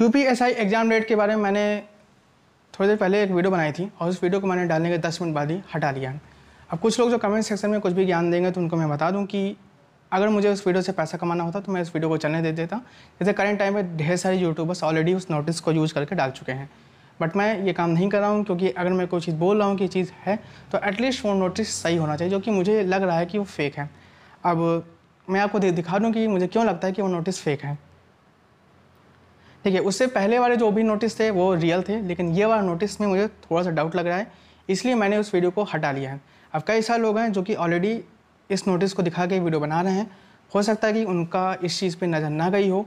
you P S I exam date के बारे में मैंने थोड़ी देर पहले एक वीडियो बनाई थी और उस वीडियो को मैंने डालने के दस मिनट बाद ही हटा लिया अब कुछ लोग जो कमेंट सेक्शन में कुछ भी ज्ञान देंगे तो उनको मैं बता दूं कि अगर मुझे उस वीडियो से पैसा कमाना होता तो मैं इस वीडियो को चलने दे देता जैसे करंट टाइम में ढेर सारे यूट्यूबर्स ऑलरेडी उस नोटिस को यूज़ करके डाल चुके हैं बट मैं ये काम नहीं कर रहा हूँ क्योंकि अगर मैं कोई चीज़ बोल रहा हूँ कि चीज़ है तो एटलीस्ट वो नोटिस सही होना चाहिए जो कि मुझे लग रहा है कि वो फेक है अब मैं आपको दिखा दूँ कि मुझे क्यों लगता है कि वो नोटिस फेक है ठीक है उससे पहले वाले जो भी नोटिस थे वो रियल थे लेकिन ये वाला नोटिस में मुझे थोड़ा सा डाउट लग रहा है इसलिए मैंने उस वीडियो को हटा लिया है अब कई सारे लोग हैं जो कि ऑलरेडी इस नोटिस को दिखा के वीडियो बना रहे हैं हो सकता है कि उनका इस चीज़ पर नज़र ना गई हो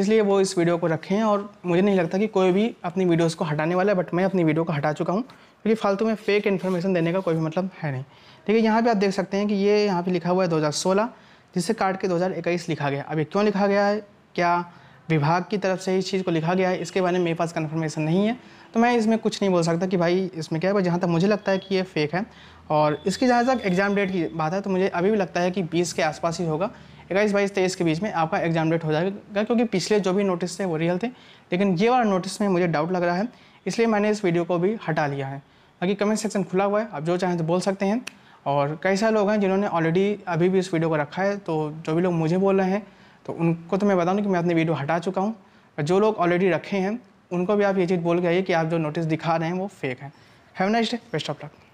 इसलिए वो इस वीडियो को रखें और मुझे नहीं लगता कि कोई भी अपनी वीडियोज़ को हटाने वाला है बट मैं अपनी वीडियो को हटा चुका हूँ क्योंकि फालतू में फेक इन्फॉर्मेशन देने का कोई भी मतलब है नहीं ठीक है यहाँ पे आप देख सकते हैं कि ये यहाँ पे लिखा हुआ है 2016 जिसे काट के 2021 लिखा गया अब ये क्यों लिखा गया है क्या विभाग की तरफ से इस चीज़ को लिखा गया है इसके बारे में मेरे पास कन्फर्मेशन नहीं है तो मैं इसमें कुछ नहीं बोल सकता कि भाई इसमें क्या है बट जहाँ तक मुझे लगता है कि ये फेक है और इसकी जहाँ तक एग्ज़ाम डेट की बात है तो मुझे अभी भी लगता है कि बीस के आसपास ही होगा इक्कीस बाईस तेईस के बीच में आपका एग्जाम डेट हो जाएगा क्योंकि पिछले जो भी नोटिस थे वो रियल थे लेकिन ये वाला नोटिस में मुझे डाउट लग रहा है इसलिए मैंने इस वीडियो को भी हटा लिया है बाकी कमेंट सेक्शन खुला हुआ है आप जो चाहें तो बोल सकते हैं और कई सारे लोग हैं जिन्होंने ऑलरेडी अभी भी इस वीडियो को रखा है तो जो भी लोग मुझे बोल रहे हैं तो उनको तो मैं बताऊँ कि मैं अपनी वीडियो हटा चुका हूँ और जो लोग ऑलरेडी रखे हैं उनको भी आप ये चीज़ बोल गए कि आप जो नोटिस दिखा रहे हैं वो फेक है have next best of luck